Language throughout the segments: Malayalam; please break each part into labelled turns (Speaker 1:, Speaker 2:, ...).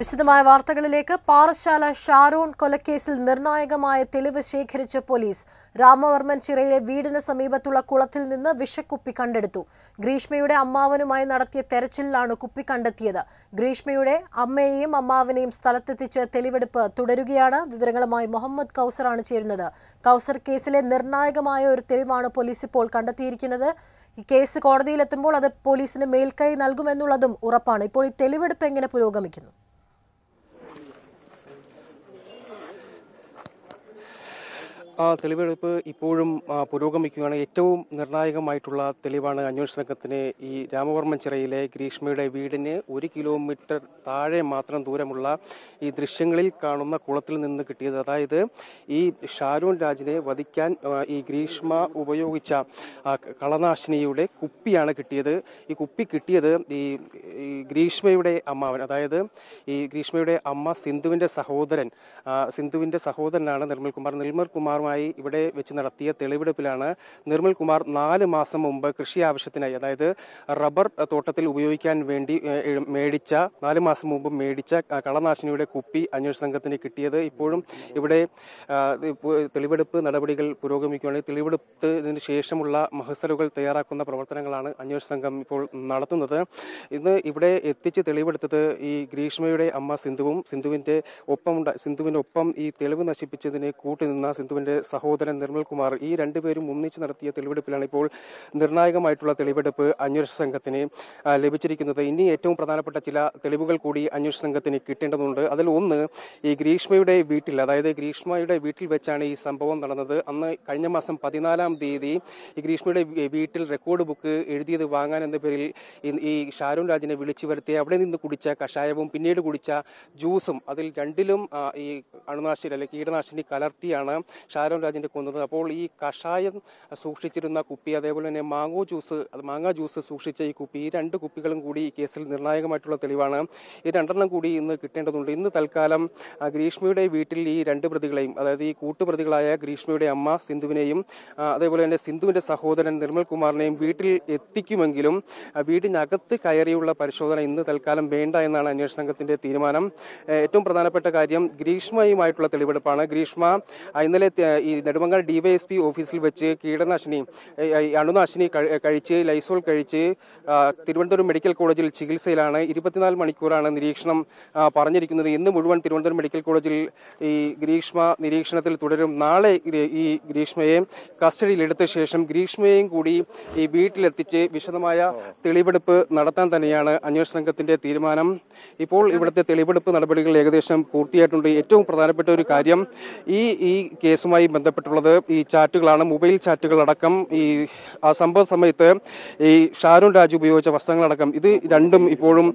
Speaker 1: വിശദമായ വാർത്തകളിലേക്ക് പാറശാല ഷാരോൺ കൊലക്കേസിൽ നിർണായകമായ തെളിവ് ശേഖരിച്ച പോലീസ് രാമവർമ്മൻ ചിറയിലെ വീടിന് സമീപത്തുള്ള കുളത്തിൽ നിന്ന് വിഷക്കുപ്പി കണ്ടെടുത്തു ഗ്രീഷ്മയുടെ അമ്മാവനുമായി നടത്തിയ തെരച്ചിലിലാണ് കുപ്പി കണ്ടെത്തിയത് ഗ്രീഷ്മയുടെ അമ്മയെയും അമ്മാവനെയും സ്ഥലത്തെത്തിച്ച് തെളിവെടുപ്പ് തുടരുകയാണ് വിവരങ്ങളുമായി മുഹമ്മദ് കൗസറാണ് ചേരുന്നത് കൗസർ കേസിലെ നിർണായകമായ ഒരു തെളിവാണ് പോലീസ് ഇപ്പോൾ കണ്ടെത്തിയിരിക്കുന്നത് ഈ കേസ് കോടതിയിലെത്തുമ്പോൾ അത് പോലീസിന് മേൽക്കൈ നൽകുമെന്നുള്ളതും ഉറപ്പാണ് ഇപ്പോൾ ഈ തെളിവെടുപ്പ് എങ്ങനെ പുരോഗമിക്കുന്നു
Speaker 2: തെളിവെടുപ്പ് ഇപ്പോഴും പുരോഗമിക്കുകയാണ് ഏറ്റവും നിർണായകമായിട്ടുള്ള തെളിവാണ് അന്വേഷണ സംഘത്തിന് ഈ രാമവർമ്മൻ ചിറയിലെ ഗ്രീഷ്മയുടെ വീടിന് ഒരു കിലോമീറ്റർ താഴെ മാത്രം ദൂരമുള്ള ഈ ദൃശ്യങ്ങളിൽ കാണുന്ന കുളത്തിൽ നിന്ന് കിട്ടിയത് അതായത് ഈ ഷാരൂൺ രാജിനെ വധിക്കാൻ ഈ ഗ്രീഷ്മ ഉപയോഗിച്ച കളനാശിനിയുടെ കുപ്പിയാണ് കിട്ടിയത് ഈ കുപ്പി കിട്ടിയത് ഈ ഗ്രീഷ്മയുടെ അമ്മാവൻ അതായത് ഈ ഗ്രീഷ്മയുടെ അമ്മ സിന്ധുവിൻ്റെ സഹോദരൻ സിന്ധുവിൻ്റെ സഹോദരനാണ് നിർമ്മൽ കുമാർ നിർമ്മൽ കുമാർ ഭാഗമായി ഇവിടെ വെച്ച് നടത്തിയ തെളിവെടുപ്പിലാണ് നിർമ്മൽ കുമാർ നാല് മാസം മുമ്പ് കൃഷി ആവശ്യത്തിനായി അതായത് റബ്ബർ തോട്ടത്തിൽ ഉപയോഗിക്കാൻ വേണ്ടി മേടിച്ച നാല് മാസം മുമ്പ് മേടിച്ച കളനാശിനിയുടെ കുപ്പി അന്വേഷണ സംഘത്തിന് കിട്ടിയത് ഇപ്പോഴും ഇവിടെ തെളിവെടുപ്പ് നടപടികൾ പുരോഗമിക്കുകയാണ് തെളിവെടുപ്പിന് ശേഷമുള്ള മഹസലുകൾ തയ്യാറാക്കുന്ന പ്രവർത്തനങ്ങളാണ് അന്വേഷണ സംഘം ഇപ്പോൾ നടത്തുന്നത് ഇന്ന് ഇവിടെ എത്തിച്ച് തെളിവെടുത്തത് ഈ ഗ്രീഷ്മയുടെ അമ്മ സിന്ധുവും സിന്ധുവിൻ്റെ ഒപ്പമുണ്ട സിന്ധുവിൻ്റെ ഒപ്പം ഈ തെളിവ് നശിപ്പിച്ചതിന് കൂട്ടുനിന്ന സിന്ധുവിൻ്റെ സഹോദരൻ നിർമ്മൽകുമാർ ഈ രണ്ടുപേരും ഒന്നിച്ച് നടത്തിയ തെളിവെടുപ്പിലാണ് ഇപ്പോൾ നിർണായകമായിട്ടുള്ള തെളിവെടുപ്പ് അന്വേഷണ സംഘത്തിന് ലഭിച്ചിരിക്കുന്നത് ഇനി ഏറ്റവും പ്രധാനപ്പെട്ട ചില തെളിവുകൾ കൂടി അന്വേഷണ സംഘത്തിന് കിട്ടേണ്ടതുണ്ട് അതിൽ ഒന്ന് ഈ ഗ്രീഷ്മയുടെ വീട്ടിൽ അതായത് ഗ്രീഷ്മയുടെ വീട്ടിൽ വെച്ചാണ് ഈ സംഭവം നടന്നത് അന്ന് കഴിഞ്ഞ മാസം പതിനാലാം തീയതി ഈ ഗ്രീഷ്മയുടെ വീട്ടിൽ റെക്കോർഡ് ബുക്ക് എഴുതിയത് വാങ്ങാൻ എന്ന പേരിൽ ഈ ഷാരൂൺ രാജിനെ വിളിച്ചു വരുത്തി അവിടെ നിന്ന് കുടിച്ച കഷായവും പിന്നീട് കുടിച്ച ജ്യൂസും അതിൽ രണ്ടിലും ഈ അണുനാശിനി അല്ലെങ്കിൽ കീടനാശിനി കലർത്തിയാണ് ഷാരൂൺ താരം രാജിൻ്റെ കൊന്നത് അപ്പോൾ ഈ കഷായം സൂക്ഷിച്ചിരുന്ന കുപ്പി അതേപോലെ തന്നെ മാങ്ങോ ജ്യൂസ് മാങ്ങ ജ്യൂസ് സൂക്ഷിച്ച ഈ കുപ്പി ഈ രണ്ട് കുപ്പികളും കൂടി ഈ കേസിൽ നിർണായകമായിട്ടുള്ള തെളിവാണ് ഈ രണ്ടെണ്ണം കൂടി ഇന്ന് കിട്ടേണ്ടതുണ്ട് ഇന്ന് തൽക്കാലം ഗ്രീഷ്മയുടെ വീട്ടിൽ ഈ രണ്ട് പ്രതികളെയും അതായത് ഈ കൂട്ടുപ്രതികളായ ഗ്രീഷ്മയുടെ അമ്മ സിന്ധുവിനെയും അതേപോലെ തന്നെ സിന്ധുവിന്റെ സഹോദരൻ നിർമ്മൽ കുമാറിനെയും വീട്ടിൽ എത്തിക്കുമെങ്കിലും വീടിനകത്ത് കയറിയുള്ള പരിശോധന ഇന്ന് തൽക്കാലം വേണ്ട എന്നാണ് അന്വേഷണ സംഘത്തിന്റെ തീരുമാനം ഏറ്റവും പ്രധാനപ്പെട്ട കാര്യം ഗ്രീഷ്മയുമായിട്ടുള്ള തെളിവെടുപ്പാണ് ഗ്രീഷ്മ ഇന്നലെ ഈ നെടുമങ്ങാട് ഡിവൈഎസ്പി ഓഫീസിൽ വെച്ച് കീടനാശിനി അണുനാശിനി കഴിച്ച് ലൈസോൾ കഴിച്ച് തിരുവനന്തപുരം മെഡിക്കൽ കോളേജിൽ ചികിത്സയിലാണ് ഇരുപത്തിനാല് മണിക്കൂറാണ് നിരീക്ഷണം പറഞ്ഞിരിക്കുന്നത് ഇന്ന് മുഴുവൻ തിരുവനന്തപുരം മെഡിക്കൽ കോളേജിൽ ഈ ഗ്രീഷ്മ നിരീക്ഷണത്തിൽ തുടരും നാളെ ഈ ഗ്രീഷ്മയെ കസ്റ്റഡിയിലെടുത്ത ശേഷം ഗ്രീഷ്മയെയും കൂടി ഈ വീട്ടിലെത്തിച്ച് വിശദമായ തെളിവെടുപ്പ് നടത്താൻ തന്നെയാണ് അന്വേഷണ സംഘത്തിന്റെ തീരുമാനം ഇപ്പോൾ ഇവിടുത്തെ തെളിവെടുപ്പ് നടപടികൾ ഏകദേശം പൂർത്തിയായിട്ടുണ്ട് ഏറ്റവും പ്രധാനപ്പെട്ട ഒരു കാര്യം ഈ ഈ കേസുമായി ഇതുമായി ബന്ധപ്പെട്ടുള്ളത് ഈ ചാറ്റുകളാണ് മൊബൈൽ ചാറ്റുകളടക്കം ഈ ആ സംഭവ സമയത്ത് ഈ ഷാരൂൺ രാജ് ഉപയോഗിച്ച വസ്ത്രങ്ങളടക്കം ഇത് രണ്ടും ഇപ്പോഴും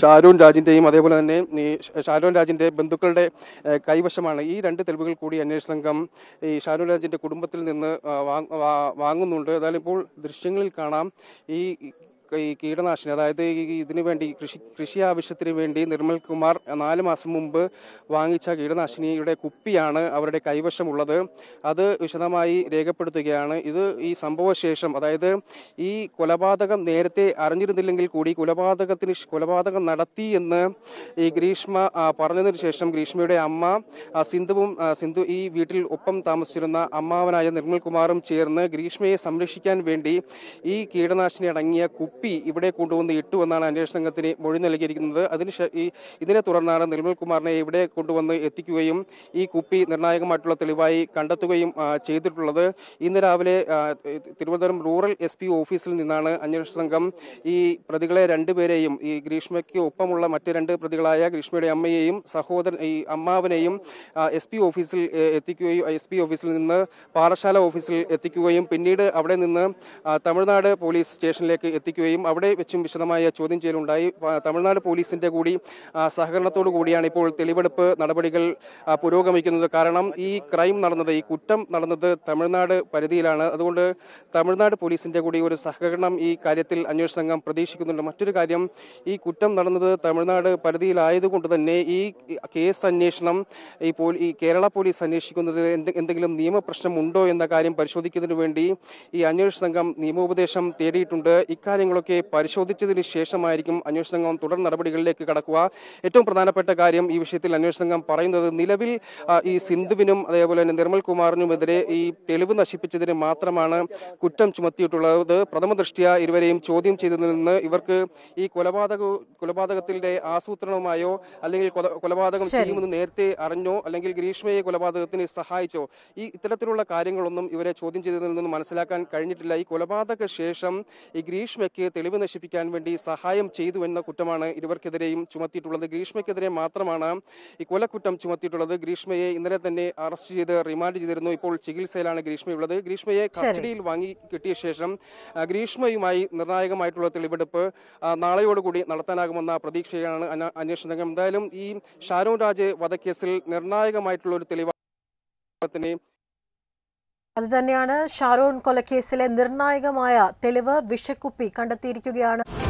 Speaker 2: ഷാരൂൺ രാജിൻ്റെയും അതേപോലെ തന്നെ ഈ ഷാരൂൺ രാജിൻ്റെ ബന്ധുക്കളുടെ കൈവശമാണ് ഈ രണ്ട് തെളിവുകൾ കൂടി അന്വേഷണ സംഘം ഈ ഷാരൂൺ രാജിൻ്റെ കുടുംബത്തിൽ നിന്ന് വാങ്ങുന്നുണ്ട് ഏതായാലും ഇപ്പോൾ ദൃശ്യങ്ങളിൽ കാണാം ഈ ഈ കീടനാശിനി അതായത് ഇതിനു വേണ്ടി കൃഷി കൃഷി ആവശ്യത്തിന് വേണ്ടി നിർമ്മൽ കുമാർ നാല് മാസം മുമ്പ് വാങ്ങിച്ച കീടനാശിനിയുടെ കുപ്പിയാണ് അവരുടെ കൈവശമുള്ളത് അത് വിശദമായി രേഖപ്പെടുത്തുകയാണ് ഇത് ഈ സംഭവശേഷം അതായത് ഈ കൊലപാതകം നേരത്തെ അറിഞ്ഞിരുന്നില്ലെങ്കിൽ കൂടി കൊലപാതകത്തിന് കൊലപാതകം നടത്തി എന്ന് ഈ ഗ്രീഷ്മ പറഞ്ഞതിന് ശേഷം ഗ്രീഷ്മയുടെ അമ്മ സിന്ധുവും സിന്ധു ഈ വീട്ടിൽ ഒപ്പം താമസിച്ചിരുന്ന അമ്മാവനായ നിർമ്മൽ കുമാറും ചേർന്ന് ഗ്രീഷ്മയെ സംരക്ഷിക്കാൻ വേണ്ടി ഈ കീടനാശിനി അടങ്ങിയ കുപ്പി പി ഇവിടെ കൊണ്ടുവന്ന് ഇട്ടു എന്നാണ് അന്വേഷണ സംഘത്തിന് മൊഴി നൽകിയിരിക്കുന്നത് അതിന് ഈ ഇതിനെ തുടർന്നാണ് നിർമ്മൽ കുമാറിനെ ഇവിടെ കൊണ്ടുവന്ന് എത്തിക്കുകയും ഈ കുപ്പി നിർണായകമായിട്ടുള്ള തെളിവായി കണ്ടെത്തുകയും ചെയ്തിട്ടുള്ളത് ഇന്ന് രാവിലെ തിരുവനന്തപുരം റൂറൽ എസ് പി ഓഫീസിൽ നിന്നാണ് അന്വേഷണ സംഘം ഈ പ്രതികളെ രണ്ടുപേരെയും ഈ ഗ്രീഷ്മയ്ക്ക് ഒപ്പമുള്ള മറ്റ് രണ്ട് പ്രതികളായ ഗ്രീഷ്മയുടെ അമ്മയെയും സഹോദരൻ ഈ അമ്മാവനെയും എസ് പി ഓഫീസിൽ എത്തിക്കുകയും എസ് പി ഓഫീസിൽ നിന്ന് പാറശാല ഓഫീസിൽ എത്തിക്കുകയും പിന്നീട് അവിടെ നിന്ന് തമിഴ്നാട് പോലീസ് സ്റ്റേഷനിലേക്ക് എത്തിക്കുകയും നടത്തുകയും അവിടെ വെച്ചും വിശദമായ ചോദ്യം ചെയ്യലുണ്ടായി തമിഴ്നാട് പോലീസിന്റെ കൂടി സഹകരണത്തോടു കൂടിയാണ് ഇപ്പോൾ തെളിവെടുപ്പ് നടപടികൾ പുരോഗമിക്കുന്നത് കാരണം ഈ ക്രൈം നടന്നത് ഈ കുറ്റം നടന്നത് തമിഴ്നാട് പരിധിയിലാണ് അതുകൊണ്ട് തമിഴ്നാട് പോലീസിന്റെ കൂടി ഒരു സഹകരണം ഈ കാര്യത്തിൽ അന്വേഷണ സംഘം പ്രതീക്ഷിക്കുന്നുണ്ട് മറ്റൊരു കാര്യം ഈ കുറ്റം നടന്നത് തമിഴ്നാട് പരിധിയിലായതുകൊണ്ട് തന്നെ ഈ കേസ് അന്വേഷണം ഈ ഈ കേരള പോലീസ് അന്വേഷിക്കുന്നത് എന്തെങ്കിലും നിയമപ്രശ്നമുണ്ടോ എന്ന കാര്യം പരിശോധിക്കുന്നതിന് വേണ്ടി ഈ അന്വേഷണ സംഘം നിയമോപദേശം തേടിയിട്ടുണ്ട് ഇക്കാര്യങ്ങൾ കാര്യങ്ങളൊക്കെ പരിശോധിച്ചതിന് ശേഷമായിരിക്കും അന്വേഷണ സംഘം തുടർ നടപടികളിലേക്ക് കടക്കുക ഏറ്റവും പ്രധാനപ്പെട്ട കാര്യം ഈ വിഷയത്തിൽ അന്വേഷണ സംഘം പറയുന്നത് നിലവിൽ ഈ സിന്ധുവിനും അതേപോലെ തന്നെ നിർമ്മൽ കുമാറിനുമെതിരെ ഈ തെളിവ് നശിപ്പിച്ചതിന് മാത്രമാണ് കുറ്റം ചുമത്തിയിട്ടുള്ളത് പ്രഥമ ദൃഷ്ടിയ ഇരുവരെയും ചോദ്യം ചെയ്തതിൽ നിന്ന് ഇവർക്ക് ഈ കൊലപാതക കൊലപാതകത്തിന്റെ ആസൂത്രണവുമായോ അല്ലെങ്കിൽ കൊലപാതകം ചെയ്യുമെന്ന് നേരത്തെ അറിഞ്ഞോ അല്ലെങ്കിൽ ഗ്രീഷ്മയെ കൊലപാതകത്തിന് സഹായിച്ചോ ഈ ഇത്തരത്തിലുള്ള കാര്യങ്ങളൊന്നും ഇവരെ ചോദ്യം ചെയ്തതിൽ നിന്നും മനസ്സിലാക്കാൻ കഴിഞ്ഞിട്ടില്ല ഈ കൊലപാതക ശേഷം ഈ ഗ്രീഷ്മയ്ക്ക് പാർട്ടിയെ തെളിവ് നശിപ്പിക്കാൻ വേണ്ടി സഹായം ചെയ്തു എന്ന കുറ്റമാണ് ഇരുവർക്കെതിരെയും ചുമത്തിയിട്ടുള്ളത് ഗ്രീഷ്മയ്ക്കെതിരെ മാത്രമാണ് ഈ കൊലക്കുറ്റം ചുമത്തിയിട്ടുള്ളത് ഗ്രീഷ്മയെ ഇന്നലെ തന്നെ അറസ്റ്റ് ചെയ്ത് റിമാൻഡ് ചെയ്തിരുന്നു ഇപ്പോൾ ചികിത്സയിലാണ് ഗ്രീഷ്മയുള്ളത് ഗ്രീഷ്മയെ കസ്റ്റഡിയിൽ വാങ്ങി കിട്ടിയ ശേഷം ഗ്രീഷ്മയുമായി നിർണായകമായിട്ടുള്ള തെളിവെടുപ്പ് നാളെയോടുകൂടി നടത്താനാകുമെന്ന പ്രതീക്ഷയാണ് അന്വേഷണ സംഘം എന്തായാലും ഈ ഷാരൂൺ രാജ് വധക്കേസിൽ നിർണായകമായിട്ടുള്ള ഒരു തെളിവാണ്
Speaker 1: അതുതന്നെയാണ് ഷാരോൺ കൊലക്കേസിലെ നിർണായകമായ തെളിവ് വിഷക്കുപ്പി കണ്ടെത്തിയിരിക്കുകയാണ്